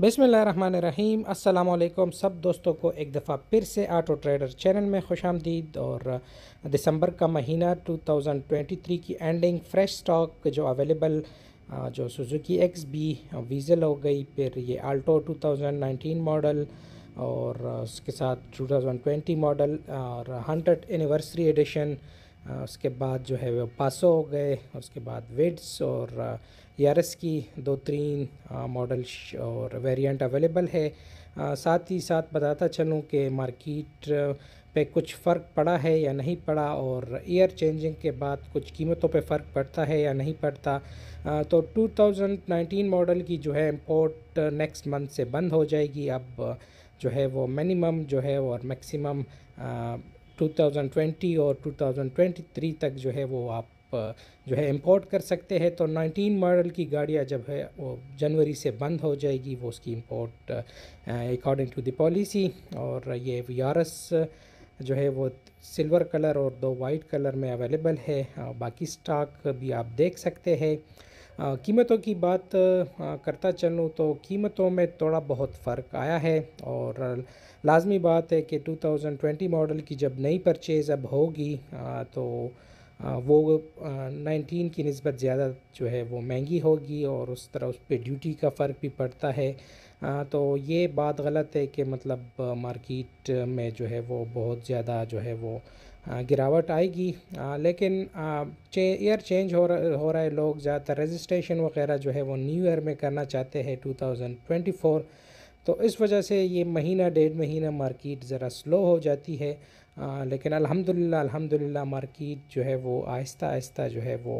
बसमीम अल्लाम सब दोस्तों को एक दफ़ा फिर से आटो ट्रेडर चैनल में खुश आमदीद और दिसंबर का महीना 2023 की एंडिंग फ्रेश स्टॉक जो अवेलेबल जो सुजुकी एक्स बी वीज़ल हो गई फिर ये आल्टो 2019 मॉडल और उसके साथ 2020 मॉडल और हंड्रेड एनिवर्सरी एडिशन उसके बाद जो है वो पासो हो गए उसके बाद विड्स और यारस e की दो तीन मॉडल्स और वेरिएंट अवेलेबल है आ, साथ ही साथ बताता चलूँ कि मार्केट पे कुछ फ़र्क पड़ा है या नहीं पड़ा और ईयर चेंजिंग के बाद कुछ कीमतों पे फ़र्क पड़ता है या नहीं पड़ता आ, तो 2019 मॉडल की जो है इम्पोर्ट नेक्स्ट मंथ से बंद हो जाएगी अब जो है वो मिनिमम जो है और मैक्सिमम 2020 और 2023 तक जो है वो आप जो है इंपोर्ट कर सकते हैं तो 19 मॉडल की गाड़ियाँ जब है वो जनवरी से बंद हो जाएगी वो उसकी import according to the policy और ये वीआरएस जो है वो सिल्वर कलर और दो वाइट कलर में अवेलेबल है बाकी स्टॉक भी आप देख सकते हैं कीमतों की बात करता चलूँ तो कीमतों में थोड़ा बहुत फ़र्क आया है और लाजमी बात है कि 2020 मॉडल की जब नई परचेज़ अब होगी तो वो नाइनटीन की नस्बत ज़्यादा जो है वो महंगी होगी और उस तरह उस पर ड्यूटी का फ़र्क भी पड़ता है तो ये बात गलत है कि मतलब मार्केट में जो है वो बहुत ज़्यादा जो है वो गिरावट आएगी लेकिन चे ईयर चेंज हो रहा हो रहा है लोग ज़्यादातर रजिस्ट्रेशन वगैरह जो है वो न्यू ईयर में करना चाहते हैं 2024 तो इस वजह से ये महीना डेढ़ महीना मार्केट ज़रा स्लो हो जाती है लेकिन अल्हम्दुलिल्लाह अल्हम्दुलिल्लाह मार्केट जो है वो आहिस्ता आहिस्ता जो है वो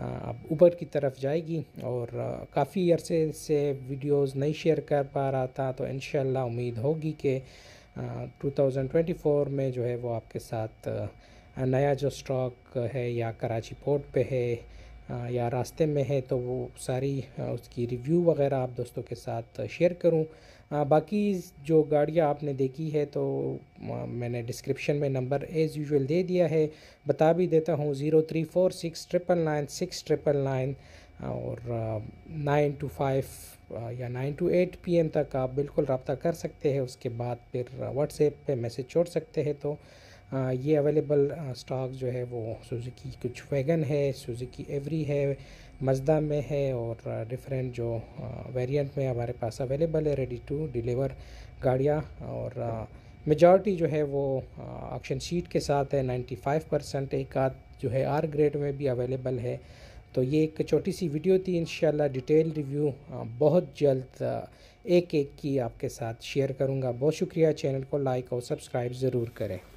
अब ऊपर की तरफ जाएगी और काफ़ी अरसे से वीडियोस नहीं शेयर कर पा रहा था तो इन उम्मीद होगी कि 2024 में जो है वो आपके साथ नया जो स्टॉक है या कराची पोर्ट पे है या रास्ते में है तो वो सारी उसकी रिव्यू वगैरह आप दोस्तों के साथ शेयर करूं बाकी जो गाड़ियाँ आपने देखी है तो मैंने डिस्क्रिप्शन में नंबर एज़ यूजुअल दे दिया है बता भी देता हूँ zero three four six triple nine six triple nine और नाइन टू फाइव या nine two eight P M तक आप बिल्कुल रबता कर सकते हैं उसके बाद फिर व्हाट्सएप पे मैसेज छोड़ सकते हैं तो ये अवेलेबल स्टॉक जो है वो सुजुकी कुछ वैगन है सुजुकी एवरी है मजदा में है और डिफरेंट जो वेरिएंट में हमारे पास अवेलेबल है रेडी टू डिलीवर गाड़ियाँ और मेजॉरिटी जो है वो ऑक्शन शीट के साथ है नाइन्टी फाइव परसेंट एक आध जो है आर ग्रेड में भी अवेलेबल है तो ये एक छोटी सी वीडियो थी इन डिटेल रिव्यू बहुत जल्द एक एक की आपके साथ शेयर करूँगा बहुत शुक्रिया चैनल को लाइक और सब्सक्राइब ज़रूर करें